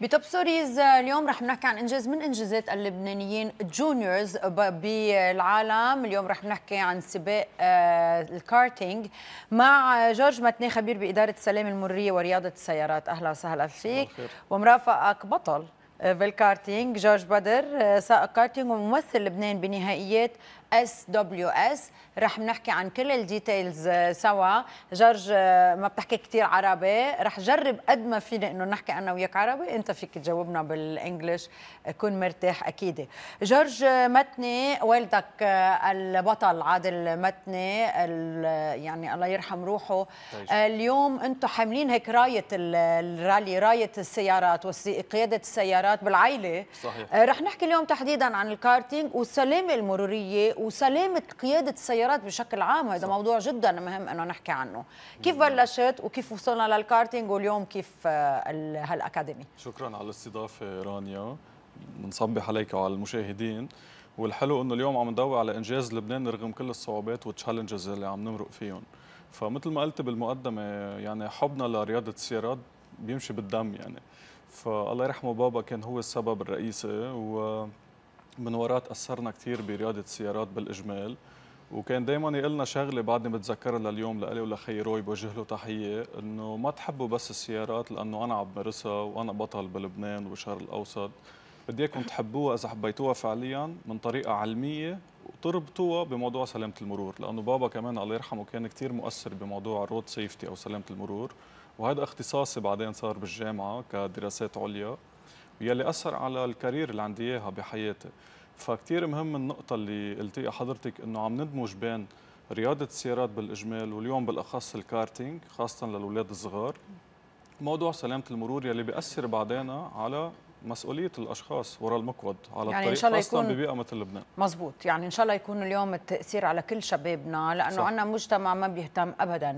بتوب ستوريز اليوم رح نحكي عن انجاز من انجازات اللبنانيين جونيورز بالعالم اليوم رح نحكي عن سباق آه، الكارتينج مع جورج متني خبير باداره السلامه المريه ورياضه السيارات اهلا وسهلا فيك ومرافقك بطل آه، بالكارتينج جورج بدر آه، سائق كارتينج وممثل لبنان بنهائيات اس دبليو اس رح نحكي عن كل الديتيلز آه، سوا جورج آه، ما بتحكي كثير عربي رح جرب قد ما فينا انه نحكي انا وياك عربي انت فيك تجاوبنا بالانجلش كون مرتاح اكيد جورج آه، متني والدك البطل عادل متني يعني الله يرحم روحه طيب. اليوم انتم حاملين هيك رايه الرالي رايه السيارات وقياده السيارات بالعيله صحيح. رح نحكي اليوم تحديدا عن الكارتينج والسلامه المروريه وسلامه قياده السيارات بشكل عام هذا موضوع جدا مهم انه نحكي عنه كيف بلشت وكيف وصلنا للكارتينج واليوم كيف آه، هالاكاديمي شكرا على الاستضافه رانيا بنصبح عليك وعلى المشاهدين والحلو انه اليوم عم ندور على انجاز لبنان رغم كل الصعوبات والتشالنجز اللي عم نمرق فيهم فمثل ما قلت بالمقدمه يعني حبنا لرياضه السيارات بيمشي بالدم يعني فالله يرحمه بابا كان هو السبب الرئيسي و من وراه تاثرنا كثير برياضه السيارات بالاجمال وكان دائما يقول لنا شغله بعدني بتذكرها لليوم لالي ولخي روي بوجه له تحيه انه ما تحبوا بس السيارات لانه انا عم بمارسها وانا بطل بلبنان والشرق الاوسط بدي اياكم تحبوها اذا حبيتوها فعليا من طريقه علميه وتربطوها بموضوع سلامه المرور لانه بابا كمان الله يرحمه كان كثير مؤثر بموضوع الرود سيفتي او سلامه المرور وهذا اختصاصي بعدين صار بالجامعه كدراسات عليا يلي اثر على الكارير اللي عندي اياها بحياتي فكتير مهم النقطه اللي قلتيها حضرتك انه عم ندمج بين رياضه السيارات بالاجمال واليوم بالاخص الكارتينج خاصه للاولاد الصغار موضوع سلامه المرور يلي بياثر بعدين على مسؤوليه الاشخاص وراء المقود على يعني الطريق إن شاء الله ببيئه مثل لبنان مزبوط يعني ان شاء الله يكون اليوم التاثير على كل شبابنا لانه عندنا مجتمع ما بيهتم ابدا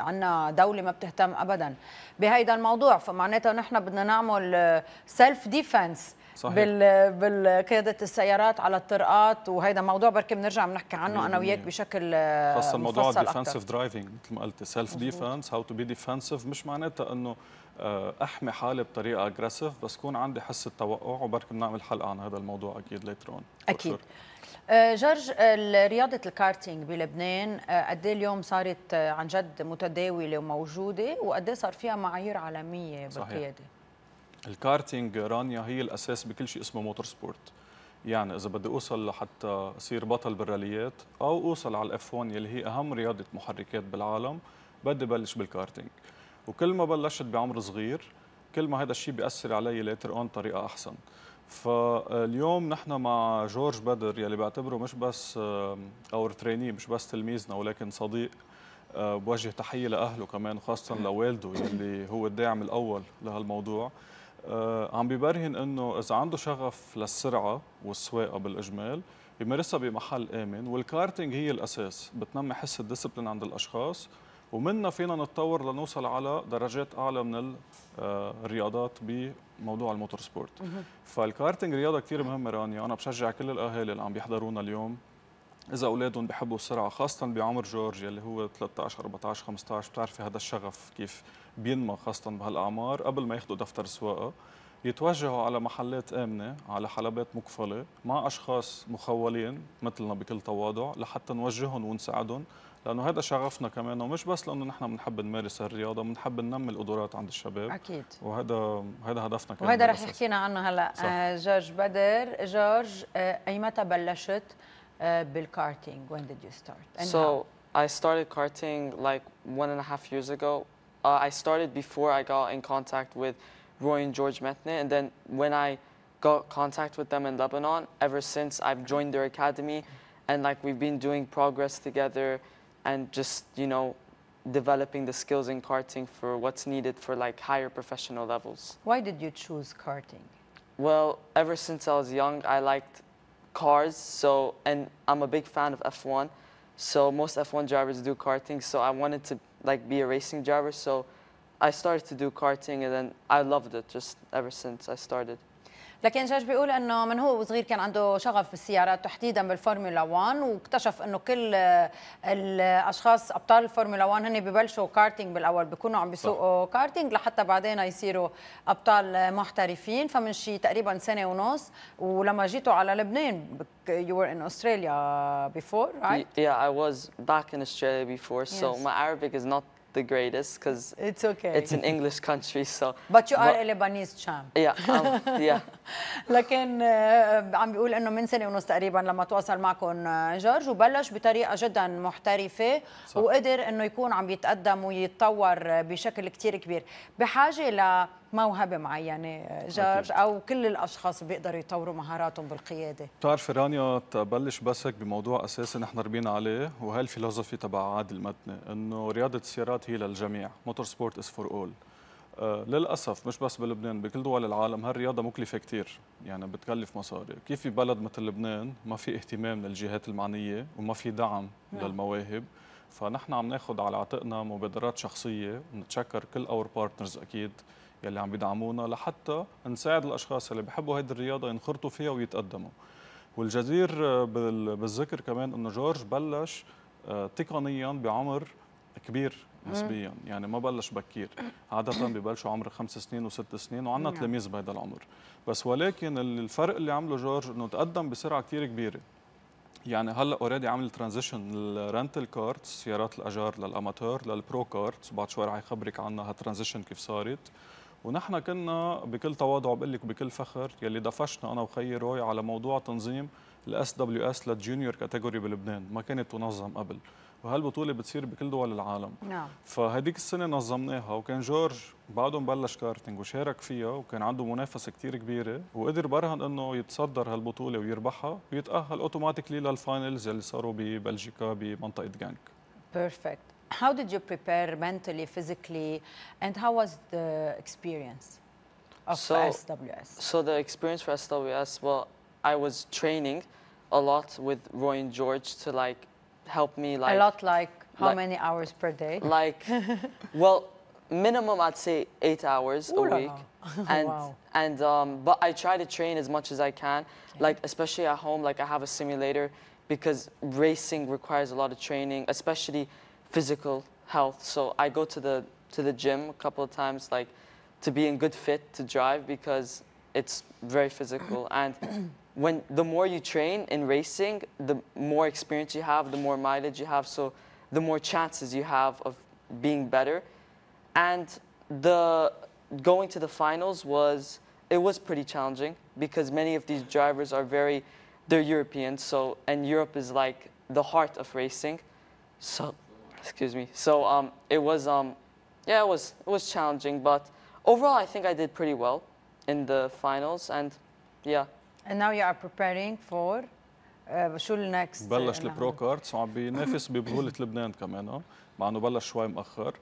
عندنا دوله ما بتهتم ابدا بهيدا الموضوع فمعناتها نحن بدنا نعمل سيلف ديفنس صحيح. بال بالقياده السيارات على الطرقات وهيدا موضوع بركي بنرجع بنحكي عنه انا وياك بشكل خاصه الموضوع ديفنسيف درايفنج مثل ما قلت سيلف ديفنس هاو تو بي ديفنسيف مش معناتها انه آه، احمي حالي بطريقه اجريسيف بس كون عندي حس التوقع وبركي بنعمل حلقه عن هذا الموضوع اكيد ليتر اون اكيد آه، جورج آه، رياضه الكارتينج بلبنان قد إيه اليوم صارت عن جد متداوله وموجوده وقد إيه صار فيها معايير عالميه بالقياده صحيح. الكارتينج رانيا هي الاساس بكل شيء اسمه موتور سبورت يعني اذا بدي اوصل لحتى اصير بطل بالراليات او اوصل على الاف 1 اللي هي اهم رياضه محركات بالعالم بدي بلش بالكارتينج وكل ما بلشت بعمر صغير كل ما هذا الشيء بياثر علي ليتر اون طريقه احسن فاليوم نحن مع جورج بدر يلي بعتبره مش بس اور تريني مش بس تلميذنا ولكن صديق آه، بوجه تحيه لاهله كمان وخاصه لوالده يلي هو الداعم الاول لهالموضوع آه، عم ببرهن انه اذا عنده شغف للسرعه والسواقه بالاجمال يمارسها بمحل امن والكارتينج هي الاساس بتنمي حس الديسبلين عند الاشخاص ومنا فينا نتطور لنوصل على درجات اعلى من آه، الرياضات بموضوع الموتور سبورت فالكارتينج رياضه كثير مهمه رانيا انا بشجع كل الاهالي اللي عم بيحضرونا اليوم اذا اولادهم بحبوا السرعه خاصه بعمر جورج اللي هو 13 14 15 بتعرفي هذا الشغف كيف بينمى خاصه بهالاعمار قبل ما ياخذوا دفتر سواقه يتوجهوا على محلات آمنة على حلبات مقفلة مع أشخاص مخولين مثلنا بكل تواضع لحتى نوجههم ونساعدهم لانه هذا شغفنا كمان ومش بس لانه نحن بنحب نمارس الرياضه بنحب ننمي القدرات عند الشباب اكيد وهذا هذا هدفنا كمان وهذا رح يحكينا عنه هلا آه جورج بدر جورج آه اي متى بلشت Uh, Bill karting? When did you start? And so how? I started karting like one and a half years ago. Uh, I started before I got in contact with Roy and George Metne, and then when I got contact with them in Lebanon, ever since I've joined their academy, and like we've been doing progress together. and just, you know, developing the skills in karting for what's needed for like higher professional levels. Why did you choose karting? Well, ever since I was young, I liked cars, so, and I'm a big fan of F1, so most F1 drivers do karting, so I wanted to like be a racing driver, so I started to do karting and then I loved it just ever since I started. لكن جاج بيقول انه من هو صغير كان عنده شغف بالسيارات تحديدا بالفورمولا 1 واكتشف انه كل آه، الاشخاص ابطال الفورمولا 1 هن ببلشوا كارتينج بالاول بيكونوا عم بيسوقوا كارتينج لحتى بعدين يصيروا ابطال محترفين فمن شي تقريبا سنه ونص ولما جيتوا على لبنان you were in Australia before right yeah I was back in Australia before so yes. my Arabic is not the greatest because it's okay. It's an English country, so. But you are but, a Lebanese champ. Yeah, um, yeah. لكن آه، عم بيقول انه من سنه ونص تقريبا لما تواصل معكم آه، جورج وبلش بطريقه جدا محترفه صح. وقدر انه يكون عم يتقدم ويتطور بشكل كثير كبير بحاجه ل موهبه معينه آه، جورج او كل الاشخاص بيقدروا يطوروا مهاراتهم بالقياده بتعرفي رانيا تبلش بسك بموضوع اساسي نحن ربينا عليه وهي الفلسفه تبع عادل مدني انه رياضه السيارات هي للجميع موتور سبورت از فور اول للاسف مش بس بلبنان بكل دول العالم هالرياضه مكلفه كثير يعني بتكلف مصاري كيف في بلد مثل لبنان ما في اهتمام للجهات المعنيه وما في دعم نعم. للمواهب فنحن عم ناخذ على عاتقنا مبادرات شخصيه ونتشكر كل اور بارتنرز اكيد يلي عم بيدعمونا لحتى نساعد الاشخاص اللي بحبوا هيدي الرياضه ينخرطوا فيها ويتقدموا والجدير بالذكر كمان انه جورج بلش آه، تقنيا بعمر كبير نسبيا يعني ما بلش بكير عاده ببلشوا عمر خمس سنين وست سنين وعندنا تلاميذ بهذا العمر بس ولكن الفرق اللي عمله جورج انه تقدم بسرعه كثير كبيره يعني هلا اوريدي عامل ترانزيشن للرنتل كارتس سيارات الاجار للاماتور للبرو كارتس بعد شوي رح يخبرك عنها هالترانزيشن كيف صارت ونحن كنا بكل تواضع بقول لك بكل فخر يلي دفشنا انا وخيي روي على موضوع تنظيم الاس دبليو اس للجونيور كاتيجوري بلبنان ما كانت تنظم قبل وهالبطوله بتصير بكل دول العالم نعم فهديك السنه نظمناها وكان جورج بعده مبلش كارتينج وشارك فيها وكان عنده منافسه كثير كبيره وقدر برهن انه يتصدر هالبطوله ويربحها ويتاهل اوتوماتيكلي للفاينلز اللي صاروا ببلجيكا بمنطقه جانك بيرفكت how did you prepare mentally, physically, and how was the experience of so, SWS? So the experience for SWS, well, I was training a lot with Roy and George to like help me like a lot like how like, many hours per day? Like, well, minimum I'd say eight hours Ooh, a week, wow. and wow. and um, but I try to train as much as I can. Okay. Like especially at home, like I have a simulator because racing requires a lot of training, especially physical health. So I go to the to the gym a couple of times, like to be in good fit to drive because it's very physical. And when the more you train in racing, the more experience you have, the more mileage you have. So the more chances you have of being better. And the going to the finals was it was pretty challenging because many of these drivers are very they're European. So and Europe is like the heart of racing. So Excuse me. So um, it was, um, yeah, it was, it was challenging, but overall I think I did pretty well in the finals and yeah. And now you are preparing for uh, شو النكست؟ بلش uh, البرو كارتس وعم بينافس ببطولة لبنان كمان مع انه بلش شوي مأخر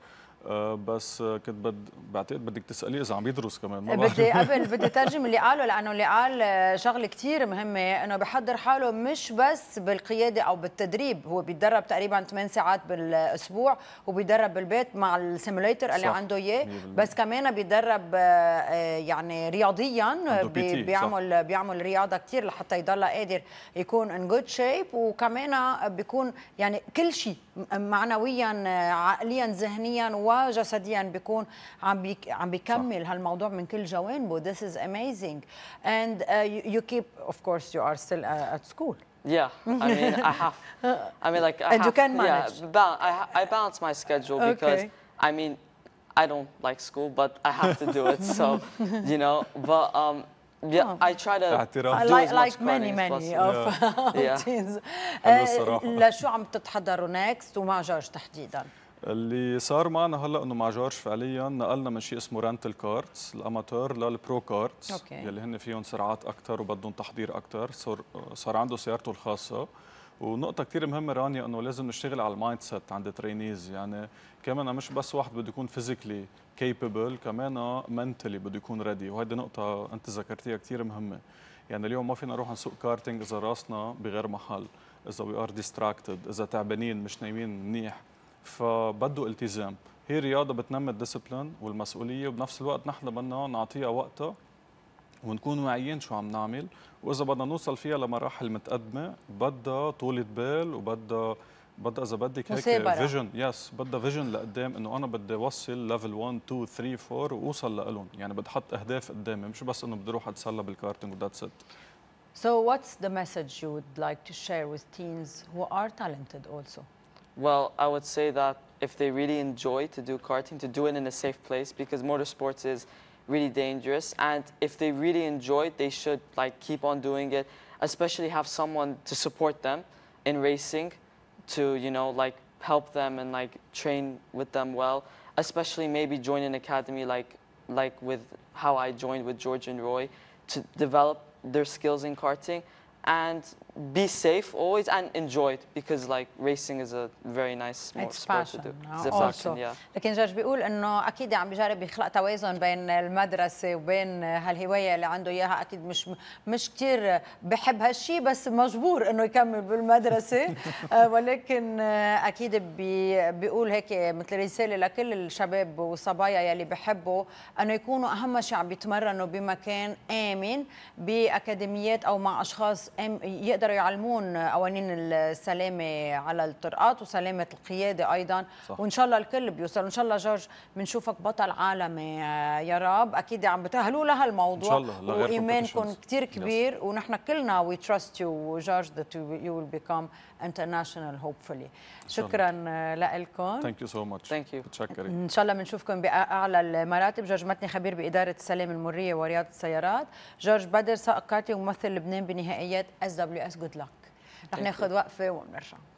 آه، بس كنت بد... بعتقد بدك تسالي اذا عم يدرس كمان ما بدي قبل بدي ترجم اللي قاله لانه اللي قال آه، شغله كثير مهمه انه بحضر حاله مش بس بالقياده او بالتدريب هو بيتدرب تقريبا 8 ساعات بالاسبوع وبيدرب بالبيت مع السيموليتر اللي عنده اياه بس كمان بيدرب آه، يعني رياضيا بي... بيعمل صح. بيعمل رياضه كثير لحتى يضل قادر يكون ان جود شيب وكمان بيكون يعني كل شيء معنويا عقليا ذهنيا وجسديا بيكون عم بيك عم بيكمل صح. هالموضوع من كل جوانبه this is amazing and uh, you, you keep of course you are still uh, at school Yeah, I mean, I have. I mean, like, I and have, you can manage. Yeah, ba- I, I balance my schedule okay. because, I mean, I don't like school, but I have to do it. so, you know, but um, Yeah, oh. I try to اعتراف like, like many many of teens. لشو آه، عم تتحضروا next ومع جورج تحديدا؟ اللي صار معنا هلا انه مع جورج فعليا نقلنا من شيء اسمه رنتل كاردز الاماتور للبرو اوكي يلي هن فيهم سرعات اكثر وبدهم تحضير اكثر صار صار عنده سيارته الخاصه ونقطه كثير مهمه رانيا انه لازم نشتغل على المايند سيت عند الترينيز يعني كمان مش بس واحد بده يكون فيزيكلي كيبل كمان منتلي بده يكون ريدي وهيدي نقطه انت ذكرتيها كثير مهمه يعني اليوم ما فينا نروح نسوق كارتينج اذا راسنا بغير محل اذا وي ار ديستراكتد اذا تعبانين مش نايمين منيح فبده التزام هي رياضه بتنمي الديسبلين والمسؤوليه وبنفس الوقت نحن بدنا نعطيها وقتها ونكون واعيين شو عم نعمل واذا بدنا نوصل فيها لمراحل متقدمه بدها طولة بال وبدها بدها اذا بدك هيك فيجن يس بدها فيجن لقدام انه انا بدي اوصل ليفل 1 2 3 4 واوصل لهم يعني بدي احط اهداف قدامي مش بس انه بدي اروح اتسلى بالكارتينج وذاتس ات So what's the message you would like to share with teens who are talented also? Well, I would say that if they really enjoy to do karting, to do it in a safe place because motorsports is really dangerous. And if they really enjoy it, they should like keep on doing it, especially have someone to support them in racing to, you know, like help them and like train with them well, especially maybe join an academy like like with how I joined with George and Roy to develop their skills in karting and be safe always and enjoy it because like racing is a very nice It's sport to do. It's a Passion, yeah. لكن جورج بيقول انه اكيد عم بجرب يخلق توازن بين المدرسه وبين هالهوايه اللي عنده اياها اكيد مش مش كثير بحب هالشيء بس مجبور انه يكمل بالمدرسه آه، ولكن آه، اكيد بي بيقول هيك مثل رساله لكل الشباب والصبايا يلي بحبوا انه يكونوا اهم شيء عم يتمرنوا بمكان امن باكاديميات او مع اشخاص يقدروا يعلمون قوانين السلامه على الطرقات وسلامه القياده ايضا صح. وان شاء الله الكل بيوصل وان شاء الله جورج بنشوفك بطل عالمي آه، يا رب اكيد عم بتاهلوا لهالموضوع ان شاء الله وايمانكم كثير كبير yes. ونحن كلنا وي تراست يو جورج that you will become international hopefully شكرا لكم ثانك يو سو ماتش ثانك يو متشكرين ان شاء الله بنشوفكم باعلى المراتب جورج متني خبير باداره السلامه المريه ورياضه السيارات جورج بدر سائق كارتي وممثل لبنان بنهائيات اس دبليو اس جود لك رح ناخذ وقفه ونرجع